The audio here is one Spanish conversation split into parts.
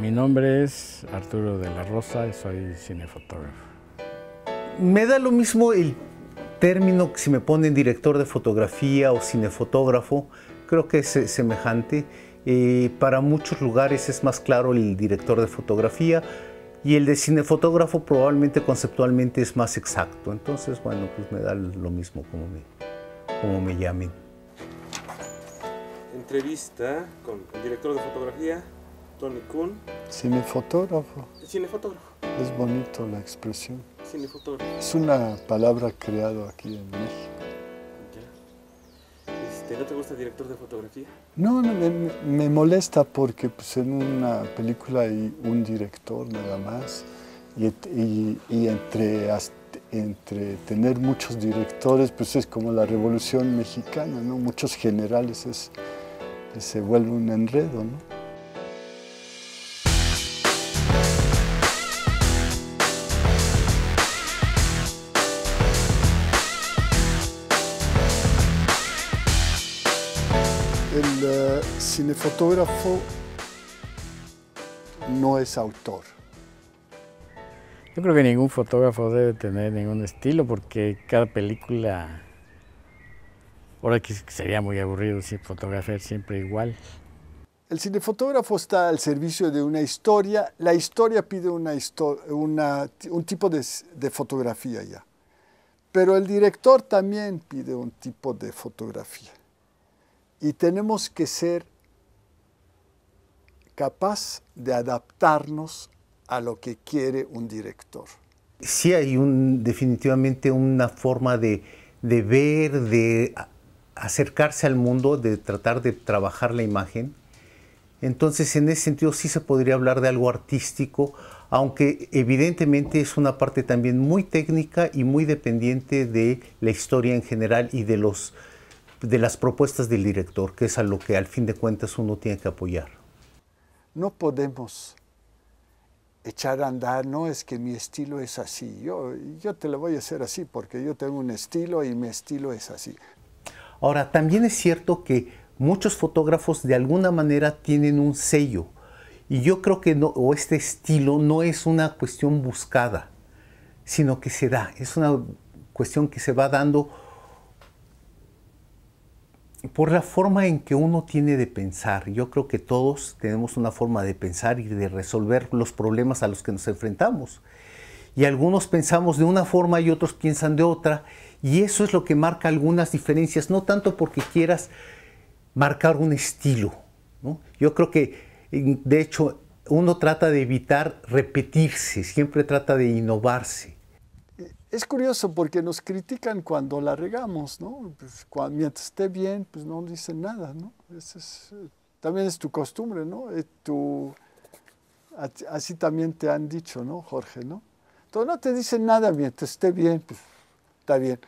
Mi nombre es Arturo de la Rosa y soy cinefotógrafo. Me da lo mismo el término que si me ponen director de fotografía o cinefotógrafo, creo que es eh, semejante. Eh, para muchos lugares es más claro el director de fotografía y el de cinefotógrafo probablemente conceptualmente es más exacto. Entonces, bueno, pues me da lo mismo como me, como me llamen. Entrevista con el director de fotografía Tony Cinefotógrafo. Cinefotógrafo. Es bonito la expresión. Cinefotógrafo. Es una palabra creada aquí en México. Este, ¿No te gusta director de fotografía? No, me, molesta porque pues, en una película hay un director nada más y, y, entre, entre tener muchos directores pues es como la revolución mexicana, ¿no? muchos generales es, se vuelve un enredo. ¿no? El cinefotógrafo no es autor. Yo creo que ningún fotógrafo debe tener ningún estilo porque cada película, ahora que sería muy aburrido si es siempre igual. El cinefotógrafo está al servicio de una historia, la historia pide una un tipo de, de fotografía ya, pero el director también pide un tipo de fotografía y tenemos que ser capaz de adaptarnos a lo que quiere un director. Sí hay un, definitivamente una forma de, ver, de acercarse al mundo, de tratar de trabajar la imagen. Entonces, en ese sentido sí se podría hablar de algo artístico, aunque evidentemente es una parte también muy técnica y muy dependiente de la historia en general y de, los, de las propuestas del director, que es a lo que al fin de cuentas uno tiene que apoyar no podemos echar a andar, no es que mi estilo es así, yo, yo te lo voy a hacer así porque yo tengo un estilo y mi estilo es así. Ahora, también es cierto que muchos fotógrafos de alguna manera tienen un sello y yo creo que no, este estilo no es una cuestión buscada, sino que se da, es una cuestión que se va dando por la forma en que uno tiene de pensar. Yo creo que todos tenemos una forma de pensar y de resolver los problemas a los que nos enfrentamos. Y algunos pensamos de una forma y otros piensan de otra. Y eso es lo que marca algunas diferencias, no tanto porque quieras marcar un estilo. Yo creo que, de hecho, uno trata de evitar repetirse, siempre trata de innovarse es curioso porque nos critican cuando la regamos, ¿no? Pues, mientras esté bien, pues no dicen nada, ¿no? Eh, también es tu costumbre, ¿no? Eh, así también te han dicho, ¿no, Jorge, ¿no? Entonces no te dicen nada mientras esté bien, pues está bien.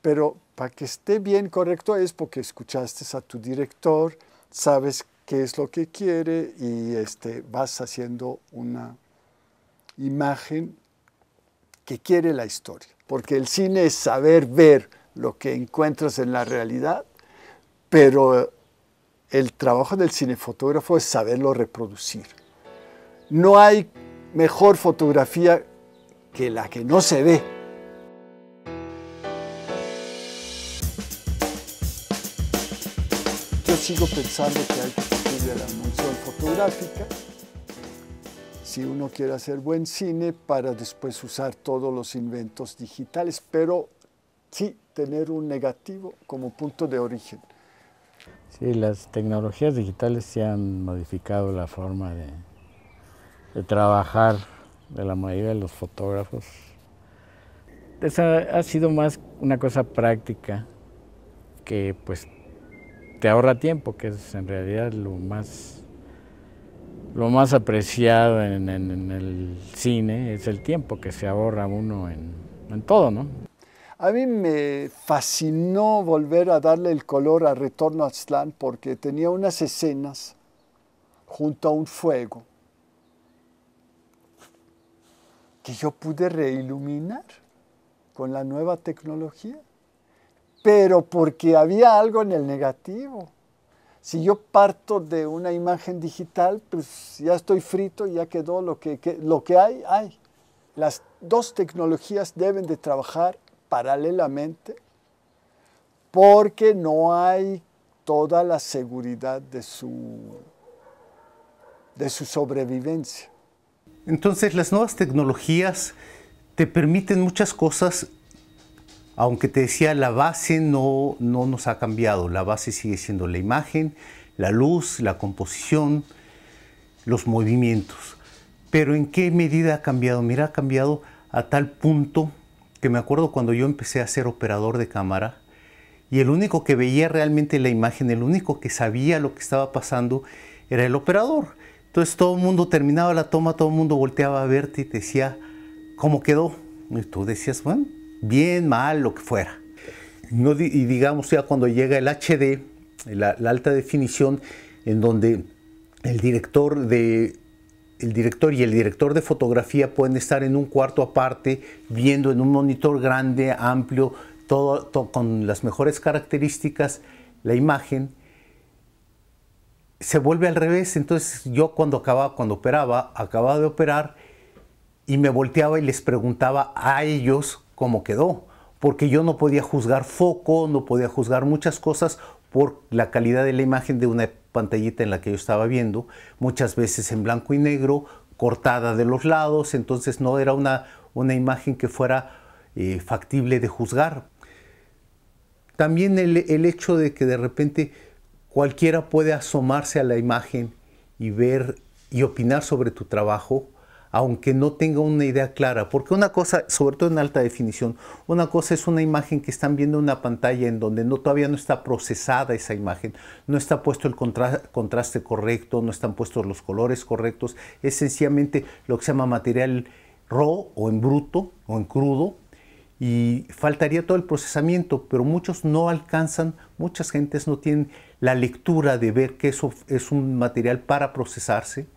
Pero para que esté bien correcto es porque escuchaste a tu director, sabes qué es lo que quiere y este, vas haciendo una imagen que quiere la historia, porque el cine es saber ver lo que encuentras en la realidad, pero el trabajo del cinefotógrafo es saberlo reproducir. No hay mejor fotografía que la que no se ve. Yo sigo pensando que hay que partir de la función fotográfica si uno quiere hacer buen cine para después usar todos los inventos digitales, pero sí tener un negativo como punto de origen. Sí, las tecnologías digitales se han modificado la forma de, trabajar de la mayoría de los fotógrafos. Esa ha sido más una cosa práctica que pues te ahorra tiempo, que es en realidad lo más lo más apreciado en, el cine es el tiempo que se ahorra uno en, todo, ¿no? A mí me fascinó volver a darle el color a Retorno a Aztlán porque tenía unas escenas junto a un fuego que yo pude reiluminar con la nueva tecnología, pero porque había algo en el negativo. Si yo parto de una imagen digital, pues ya estoy frito, ya quedó lo que, lo que hay, hay. Las dos tecnologías deben de trabajar paralelamente porque no hay toda la seguridad de su, de su sobrevivencia. Entonces las nuevas tecnologías te permiten muchas cosas aunque te decía, la base no, nos ha cambiado, la base sigue siendo la imagen, la luz, la composición, los movimientos. Pero ¿en qué medida ha cambiado? Mira, ha cambiado a tal punto que me acuerdo cuando yo empecé a ser operador de cámara y el único que veía realmente la imagen, el único que sabía lo que estaba pasando era el operador. Entonces todo el mundo terminaba la toma, todo el mundo volteaba a verte y te decía, ¿cómo quedó? Y tú decías, bueno, bien, mal, lo que fuera. y digamos ya cuando llega el HD, la, alta definición, en donde el director de el director y el director de fotografía pueden estar en un cuarto aparte viendo en un monitor grande, amplio, todo, con las mejores características la imagen se vuelve al revés. Entonces yo cuando acababa, cuando operaba, acababa de operar y me volteaba y les preguntaba a ellos Cómo quedó, porque yo no podía juzgar foco, no podía juzgar muchas cosas por la calidad de la imagen de una pantallita en la que yo estaba viendo, muchas veces en blanco y negro, cortada de los lados, entonces no era una, una imagen que fuera eh, factible de juzgar. También el, el hecho de que de repente cualquiera puede asomarse a la imagen y ver y opinar sobre tu trabajo aunque no tenga una idea clara. Porque una cosa, sobre todo en alta definición, una cosa es una imagen que están viendo en una pantalla en donde no, todavía no está procesada esa imagen, no está puesto el contraste correcto, no están puestos los colores correctos, es sencillamente lo que se llama material raw o en bruto o en crudo, y faltaría todo el procesamiento, pero muchos no alcanzan, muchas gentes no tienen la lectura de ver que eso es un material para procesarse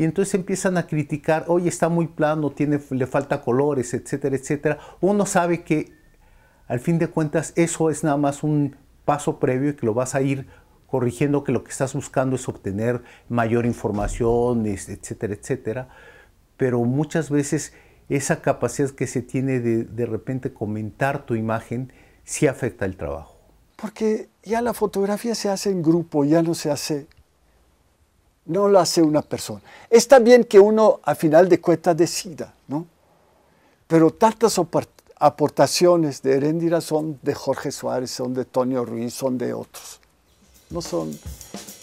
y entonces empiezan a criticar, oye, está muy plano, tiene, le falta colores, etcétera, etcétera. Uno sabe que al fin de cuentas eso es nada más un paso previo y que lo vas a ir corrigiendo, que lo que estás buscando es obtener mayor información, etcétera, etcétera. Pero muchas veces esa capacidad que se tiene de de repente comentar tu imagen sí afecta el trabajo. Porque ya la fotografía se hace en grupo, ya no se hace no lo hace una persona. Está bien que uno a final de cuentas decida, ¿no? Pero tantas aportaciones de heréndira son de Jorge Suárez, son de Tonio Ruiz, son de otros. No son,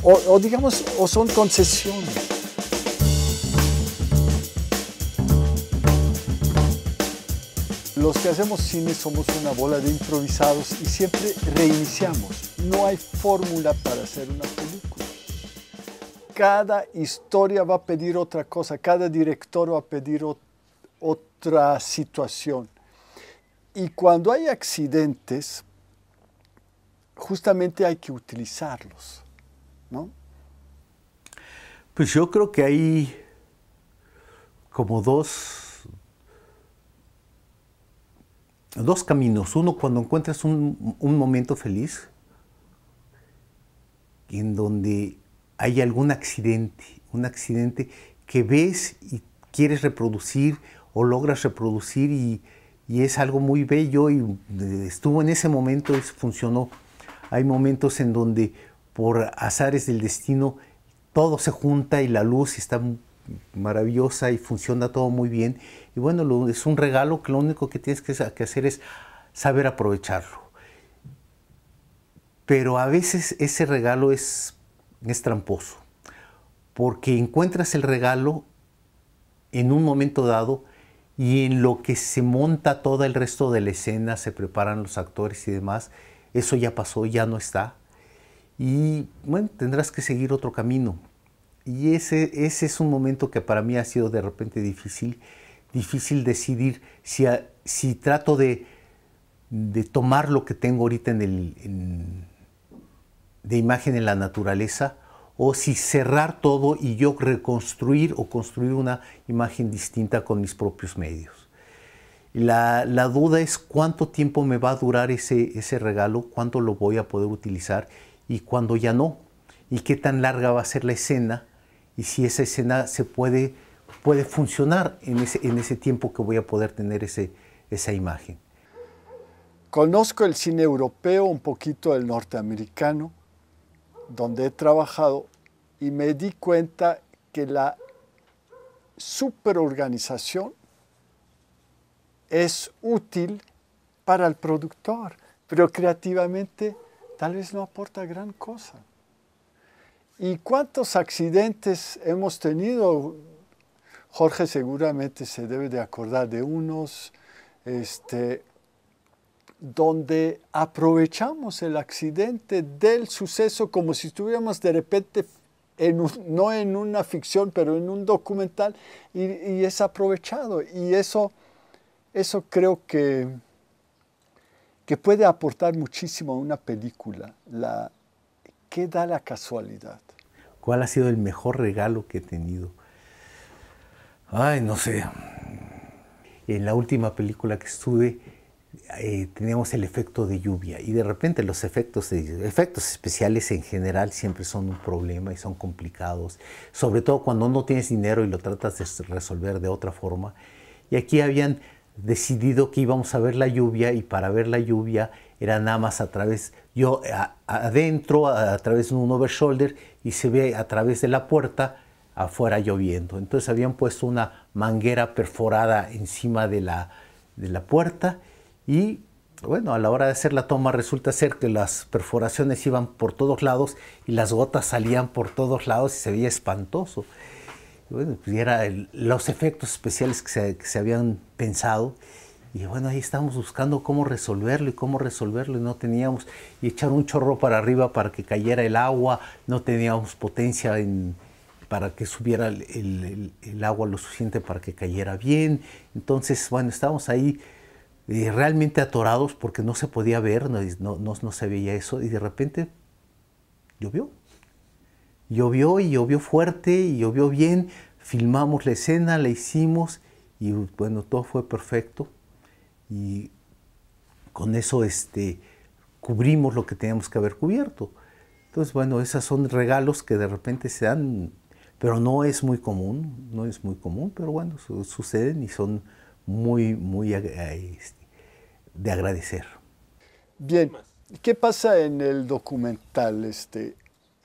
o digamos, o son concesiones. los que hacemos cine somos una bola de improvisados y siempre reiniciamos. No hay fórmula para hacer una película cada historia va a pedir otra cosa, cada director va a pedir otra situación. Y cuando hay accidentes, justamente hay que utilizarlos, ¿no? Pues yo creo que hay como dos, dos caminos. Uno, cuando encuentras un, un momento feliz, en donde hay algún accidente, un accidente que ves y quieres reproducir o logras reproducir y, es algo muy bello y eh, estuvo en ese momento y funcionó. Hay momentos en donde por azares del destino todo se junta y la luz está maravillosa y funciona todo muy bien. Y bueno, es un regalo que lo único que tienes que hacer es saber aprovecharlo. Pero a veces ese regalo es es tramposo, porque encuentras el regalo en un momento dado y en lo que se monta todo el resto de la escena, se preparan los actores y demás, eso ya pasó, ya no está. Y bueno, tendrás que seguir otro camino. Y ese, ese es un momento que para mí ha sido de repente difícil, difícil decidir si, si trato de, tomar lo que tengo ahorita en el de imagen en la naturaleza o si cerrar todo y yo reconstruir o construir una imagen distinta con mis propios medios. La, duda es cuánto tiempo me va a durar ese, ese regalo, cuánto lo voy a poder utilizar y cuándo ya no, y qué tan larga va a ser la escena y si esa escena se puede, puede funcionar en ese, en ese tiempo que voy a poder tener ese, esa imagen. Conozco el cine europeo, un poquito el norteamericano, donde he trabajado y me di cuenta que la superorganización es útil para el productor, pero creativamente tal vez no aporta gran cosa. ¿Y cuántos accidentes hemos tenido? Jorge seguramente se debe de acordar de unos. Este, donde aprovechamos el accidente del suceso como si estuviéramos de repente, no en una ficción, pero en un documental, y, es aprovechado. Y eso, eso creo que, que puede aportar muchísimo a una película. La, ¿Qué da la casualidad? ¿Cuál ha sido el mejor regalo que he tenido? Ay, no sé. En la última película que estuve, eh, teníamos el efecto de lluvia y de repente los efectos, efectos especiales en general siempre son un problema y son complicados, sobre todo cuando no tienes dinero y lo tratas de resolver de otra forma. Y aquí habían decidido que íbamos a ver la lluvia y para ver la lluvia era nada más a través, yo adentro, a, a, través de un over shoulder y se ve a través de la puerta afuera lloviendo. Entonces habían puesto una manguera perforada encima de la, de la puerta y bueno, a la hora de hacer la toma resulta ser que las perforaciones iban por todos lados y las gotas salían por todos lados y se veía espantoso. bueno, pues era los efectos especiales que se, habían pensado. Y bueno, ahí estábamos buscando cómo resolverlo y cómo resolverlo y no teníamos. Y echar un chorro para arriba para que cayera el agua, no teníamos potencia para que subiera el, el, el agua lo suficiente para que cayera bien. Entonces, bueno, estábamos ahí realmente atorados porque no se podía ver, no, no, no, se veía eso, y de repente llovió. Llovió y llovió fuerte y llovió bien, filmamos la escena, la hicimos y bueno, todo fue perfecto y con eso este, cubrimos lo que teníamos que haber cubierto. Entonces, bueno, esos son regalos que de repente se dan, pero no es muy común, no es muy común, pero bueno, suceden y son muy, muy... Eh, este, de agradecer. Bien, ¿qué pasa en el documental? Este?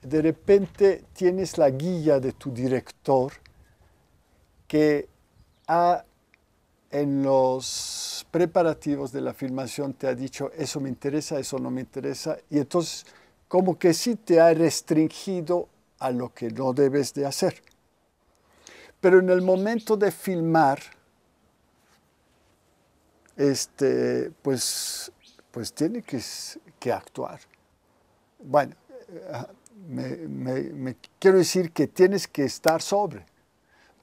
De repente tienes la guía de tu director que en los preparativos de la filmación te ha dicho eso me interesa, eso no me interesa, y entonces como que sí te ha restringido a lo que no debes de hacer. Pero en el momento de filmar, este, pues, pues tiene que, que actuar. Bueno, eh, me, quiero decir que tienes que estar sobre,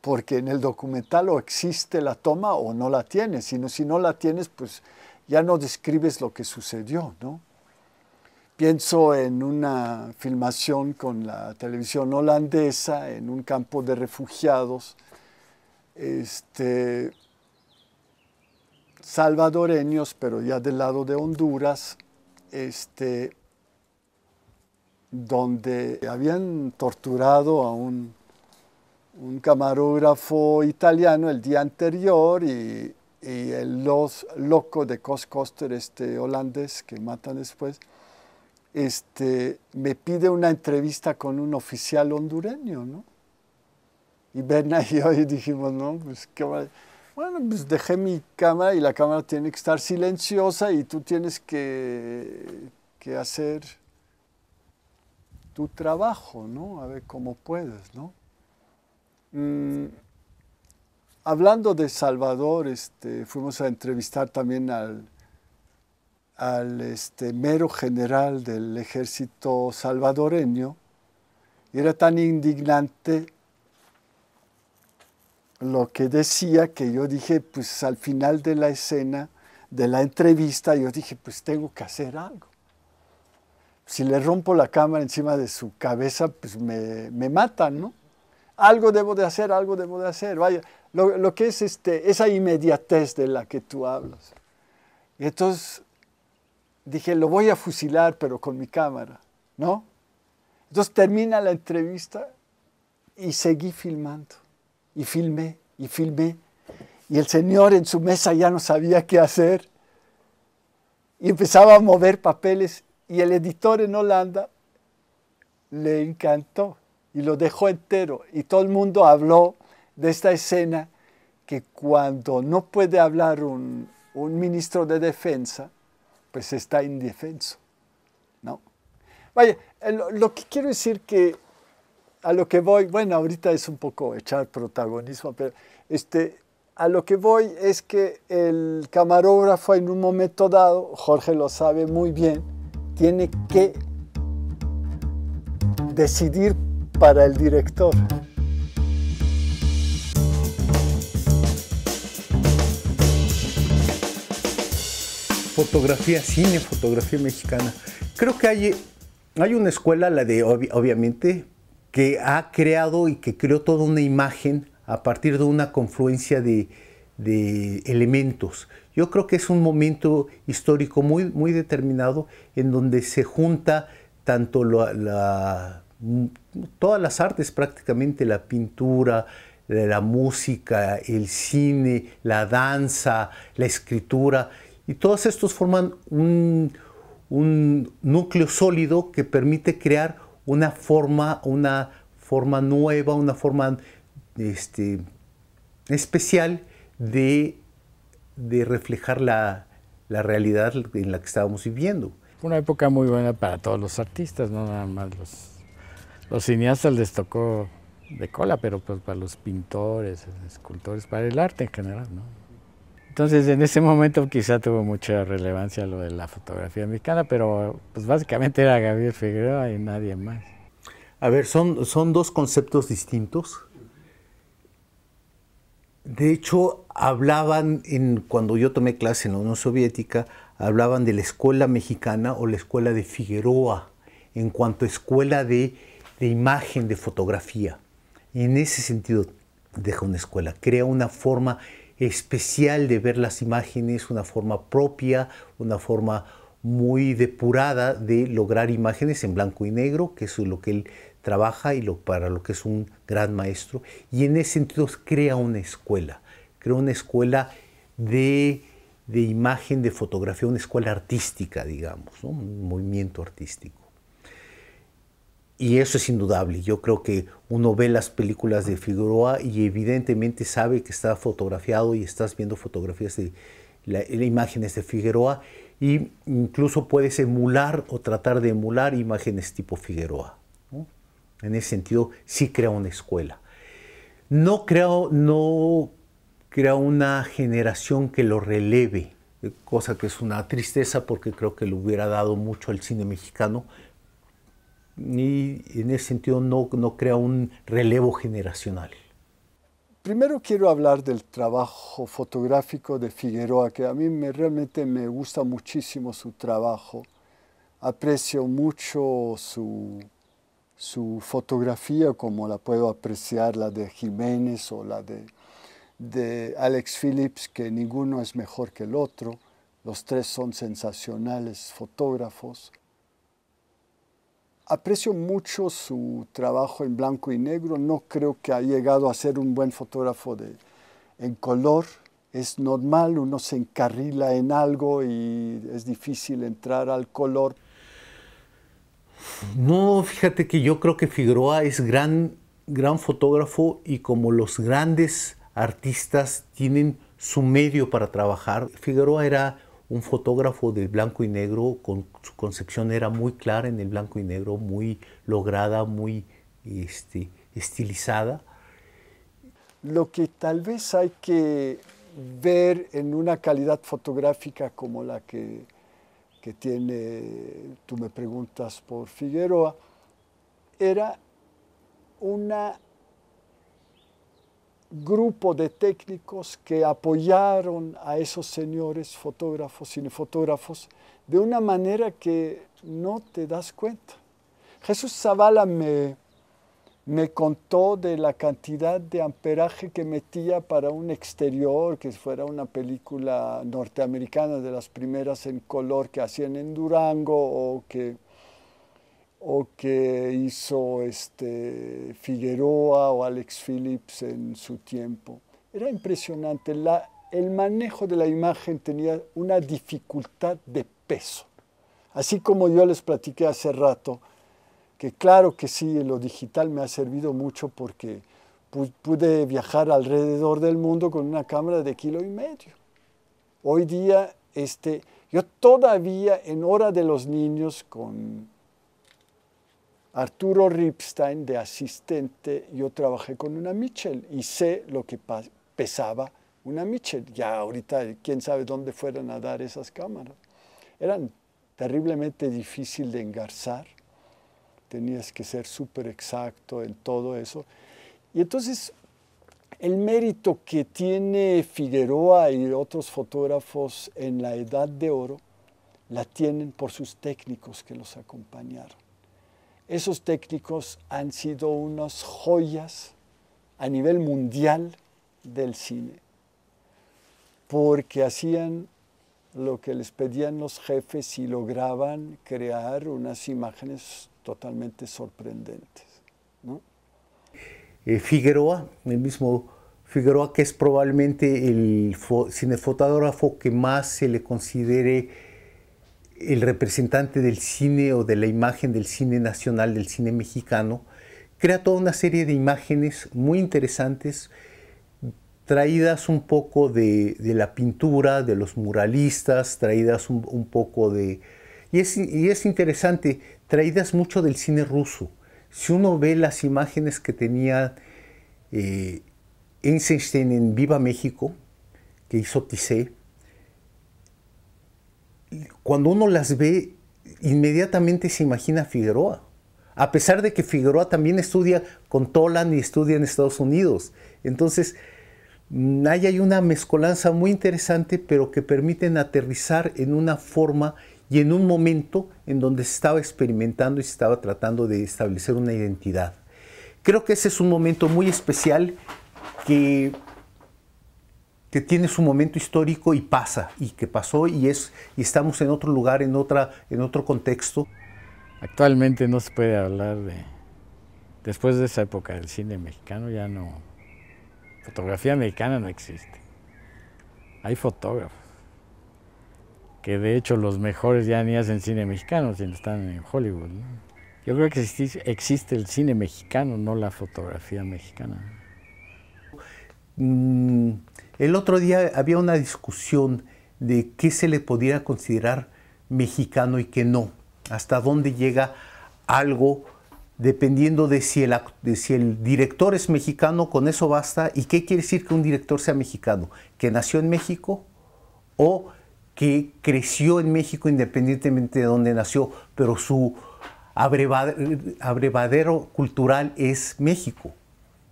porque en el documental o existe la toma o no la tienes, sino si no la tienes, pues ya no describes lo que sucedió, ¿no? Pienso en una filmación con la televisión holandesa en un campo de refugiados. Este, salvadoreños, pero ya del lado de Honduras, este, donde habían torturado a un, un camarógrafo italiano el día anterior y, el los locos de Costcoaster este holandés que matan después, este, me pide una entrevista con un oficial hondureño, ¿no? Y Berna y yo dijimos, no, pues qué bueno, pues dejé mi cámara y la cámara tiene que estar silenciosa y tú tienes que, que hacer tu trabajo, ¿no? A ver cómo puedes, ¿no? Mm, hablando de Salvador, este, fuimos a entrevistar también al, al este, mero general del ejército salvadoreño y era tan indignante lo que decía, que yo dije, pues al final de la escena, de la entrevista, yo dije, pues tengo que hacer algo. Si le rompo la cámara encima de su cabeza, pues me, matan, ¿no? Algo debo de hacer, algo debo de hacer. Vaya, lo, que es este, esa inmediatez de la que tú hablas. Y entonces dije, lo voy a fusilar, pero con mi cámara, ¿no? Entonces termina la entrevista y seguí filmando y filmé y filmé. Y el señor en su mesa ya no sabía qué hacer. Y empezaba a mover papeles y el editor en Holanda le encantó y lo dejó entero. Y todo el mundo habló de esta escena que cuando no puede hablar un, un ministro de defensa, pues está indefenso. ¿no? Vaya, eh, lo que quiero decir que a lo que voy, bueno, ahorita es un poco echar protagonismo, pero este, a lo que voy es que el camarógrafo en un momento dado, Jorge lo sabe muy bien, tiene que decidir para el director. Fotografía, cine, fotografía mexicana. Creo que hay, hay una escuela, la de obviamente que ha creado y que creó toda una imagen a partir de una confluencia de, elementos. Yo creo que es un momento histórico muy, muy determinado en donde se junta tanto todas las artes prácticamente, la pintura, la, música, el cine, la danza, la escritura, y todos estos forman un, un núcleo sólido que permite crear una forma, una forma nueva, una forma este, especial de, reflejar la, realidad en la que estábamos viviendo. Una época muy buena para todos los artistas, no nada más los, los cineastas les tocó de cola, pero pues para los pintores, escultores, para el arte en general, ¿no? Entonces, en ese momento quizá tuvo mucha relevancia lo de la fotografía mexicana, pero pues básicamente era Gabriel Figueroa y nadie más. A ver, son, son dos conceptos distintos. De hecho, hablaban, en, cuando yo tomé clase en la Unión Soviética, hablaban de la escuela mexicana o la escuela de Figueroa en cuanto a escuela de, de imagen, de fotografía. en ese sentido, deja una escuela, crea una forma especial de ver las imágenes, una forma propia, una forma muy depurada de lograr imágenes en blanco y negro, que es lo que él trabaja y lo, para lo que es un gran maestro. Y en ese sentido crea una escuela, crea una escuela de, imagen, de fotografía, una escuela artística, digamos, un movimiento artístico. Y eso es indudable. Yo creo que uno ve las películas de Figueroa y evidentemente sabe que está fotografiado y estás viendo fotografías de imágenes de Figueroa y incluso puedes emular o tratar de emular imágenes tipo Figueroa. En ese sentido, sí crea una escuela. No no crea una generación que lo releve, eh, cosa que es una tristeza porque creo que le hubiera dado mucho al cine mexicano, ni en ese sentido no, crea un relevo generacional. Primero quiero hablar del trabajo fotográfico de Figueroa, que a mí me, realmente me gusta muchísimo su trabajo. Aprecio mucho su, fotografía, como la puedo apreciar la de Jiménez o la de Alex Phillips, que ninguno es mejor que el otro. Los tres son sensacionales fotógrafos. Aprecio mucho su trabajo en blanco y negro, no creo que haya llegado a ser un buen fotógrafo de, en color. Es normal, uno se encarrila en algo y es difícil entrar al color. No, fíjate que yo creo que Figueroa es gran, gran fotógrafo y como los grandes artistas tienen su medio para trabajar, Figueroa era un fotógrafo del blanco y negro, con, su concepción era muy clara en el blanco y negro, muy lograda, muy este, estilizada. Lo que tal vez hay que ver en una calidad fotográfica como la que, que tiene, tú me preguntas por Figueroa, era una grupo de técnicos que apoyaron a esos señores fotógrafos, cinefotógrafos, de una manera que no te das cuenta. Jesús Zavala me, me contó de la cantidad de amperaje que metía para un exterior, que fuera una película norteamericana de las primeras en color que hacían en Durango o que o que hizo este Figueroa o Alex Phillips en su tiempo. Era impresionante. La, el manejo de la imagen tenía una dificultad de peso. Así como yo les platiqué hace rato, que claro que sí, lo digital me ha servido mucho porque pude viajar alrededor del mundo con una cámara de kilo y medio. Hoy día, este, yo todavía en hora de los niños con Arturo Ripstein de asistente, yo trabajé con una Mitchell y sé lo que pesaba una Mitchell. Ya ahorita quién sabe dónde fueran a dar esas cámaras. Eran terriblemente difícil de engarzar, tenías que ser súper exacto en todo eso. Y entonces el mérito que tiene Figueroa y otros fotógrafos en la Edad de Oro la tienen por sus técnicos que los acompañaron. Esos técnicos han sido unas joyas a nivel mundial del cine, porque hacían lo que les pedían los jefes y lograban crear unas imágenes totalmente sorprendentes. Eh, Figueroa, el mismo Figueroa, que es probablemente el cinefotógrafo que más se le considere el representante del cine o de la imagen del cine nacional, del cine mexicano, crea toda una serie de imágenes muy interesantes, traídas un poco de, la pintura, de los muralistas, traídas un, poco de... Y es, interesante, traídas mucho del cine ruso. Si uno ve las imágenes que tenía eh, Einstein en Viva México, que hizo Tissé, cuando uno las ve, inmediatamente se imagina Figueroa. A pesar de que Figueroa también estudia con Tolan y estudia en Estados Unidos. Entonces, mm, ahí hay una mezcolanza muy interesante, pero que permiten aterrizar en una forma y en un momento en donde se estaba experimentando y se estaba tratando de establecer una identidad. Creo que ese es un momento muy especial que que tiene su momento histórico y pasa, y que pasó y, es, y estamos en otro lugar, en, otra, en otro contexto. Actualmente no se puede hablar de, después de esa época del cine mexicano, ya no, fotografía mexicana no existe. Hay fotógrafos, que de hecho los mejores ya ni hacen cine mexicano, sino están en Hollywood. Yo creo que existe, el cine mexicano, no la fotografía mexicana. Mm, el otro día había una discusión de qué se le pudiera considerar mexicano y qué no, hasta dónde llega algo dependiendo de si, de si, el, director es mexicano, con eso basta. ¿Y qué quiere decir que un director sea mexicano? ¿Que nació en México o que creció en México independientemente de dónde nació, pero su eh, abrevadero cultural es México?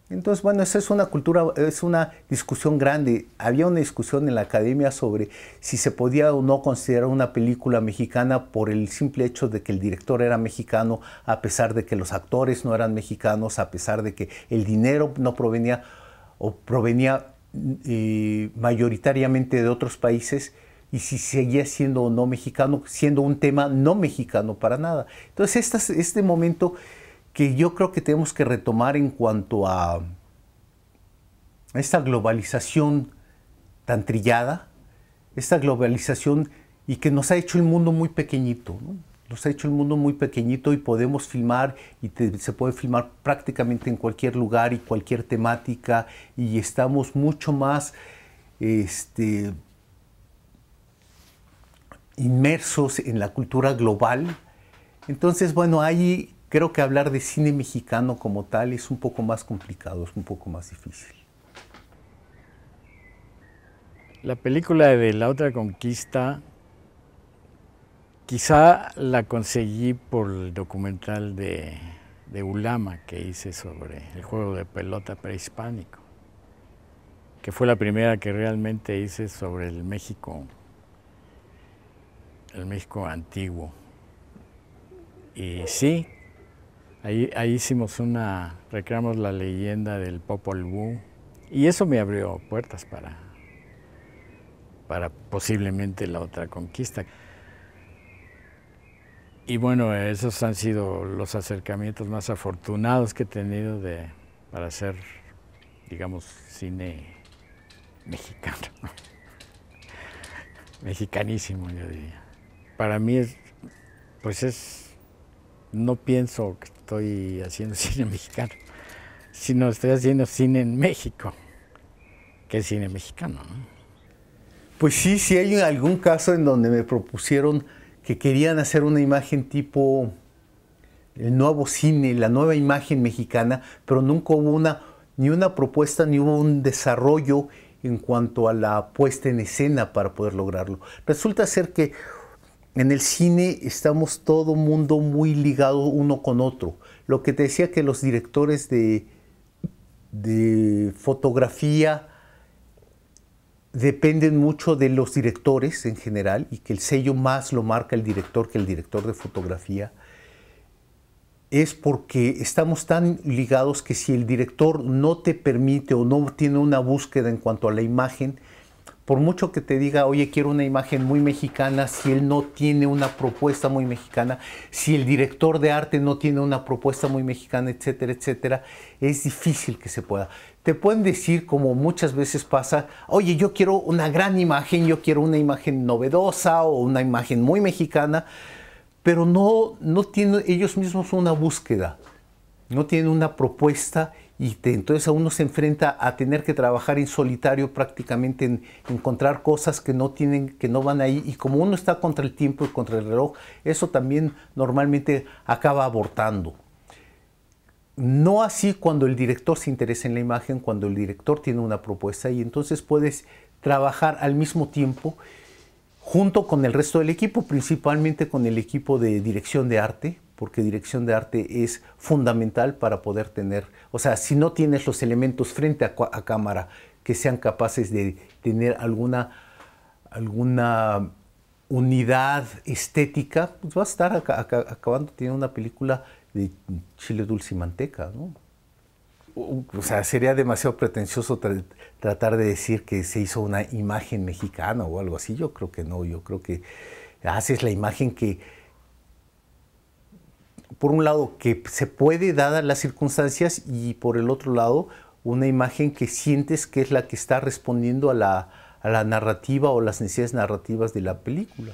Entonces, bueno, esa es una cultura, es una discusión grande. Había una discusión en la academia sobre si se podía o no considerar una película mexicana por el simple hecho de que el director era mexicano, a pesar de que los actores no eran mexicanos, a pesar de que el dinero no provenía o provenía eh, mayoritariamente de otros países y si seguía siendo o no mexicano, siendo un tema no mexicano para nada. Entonces, este momento que yo creo que tenemos que retomar en cuanto a esta globalización tan trillada, esta globalización y que nos ha hecho el mundo muy pequeñito. Nos ha hecho el mundo muy pequeñito y podemos filmar y se puede filmar prácticamente en cualquier lugar y cualquier temática y estamos mucho más este, inmersos en la cultura global. Entonces, bueno, hay Creo que hablar de cine mexicano como tal es un poco más complicado, es un poco más difícil. La película de La Otra Conquista, quizá la conseguí por el documental de, de Ulama que hice sobre el juego de pelota prehispánico, que fue la primera que realmente hice sobre el México, el México antiguo. Y sí, Ahí, ahí hicimos una, recreamos la leyenda del Popol Vuh y eso me abrió puertas para, para posiblemente la otra conquista. Y bueno, esos han sido los acercamientos más afortunados que he tenido de, para hacer, digamos, cine mexicano. Mexicanísimo, yo diría. Para mí es, pues es, no pienso que estoy haciendo cine mexicano, sino estoy haciendo cine en México, que es cine mexicano. Pues sí, sí hay algún caso en donde me propusieron que querían hacer una imagen tipo el nuevo cine, la nueva imagen mexicana, pero nunca hubo una, ni una propuesta, ni hubo un desarrollo en cuanto a la puesta en escena para poder lograrlo. Resulta ser que en el cine estamos todo mundo muy ligado uno con otro. Lo que te decía que los directores de, de fotografía dependen mucho de los directores en general y que el sello más lo marca el director que el director de fotografía, es porque estamos tan ligados que si el director no te permite o no tiene una búsqueda en cuanto a la imagen, por mucho que te diga, oye, quiero una imagen muy mexicana, si él no tiene una propuesta muy mexicana, si el director de arte no tiene una propuesta muy mexicana, etcétera, etcétera, es difícil que se pueda. Te pueden decir, como muchas veces pasa, oye, yo quiero una gran imagen, yo quiero una imagen novedosa o una imagen muy mexicana, pero no, no tienen ellos mismos una búsqueda, no tienen una propuesta y entonces uno se enfrenta a tener que trabajar en solitario prácticamente, en encontrar cosas que no tienen, que no van ahí, y como uno está contra el tiempo y contra el reloj, eso también normalmente acaba abortando. No así cuando el director se interesa en la imagen, cuando el director tiene una propuesta y entonces puedes trabajar al mismo tiempo junto con el resto del equipo, principalmente con el equipo de dirección de arte, porque dirección de arte es fundamental para poder tener, o sea, si no tienes los elementos frente a, cámara que sean capaces de tener alguna, alguna unidad estética, pues vas a estar acabando teniendo una película de chile dulce y manteca, ¿no? Uh, o sea, sería demasiado pretencioso tratar de decir que se hizo una imagen mexicana o algo así. Yo creo que no, yo creo que haces la imagen que, por un lado, que se puede dadas las circunstancias y por el otro lado, una imagen que sientes que es la que está respondiendo a la, narrativa o las necesidades narrativas de la película.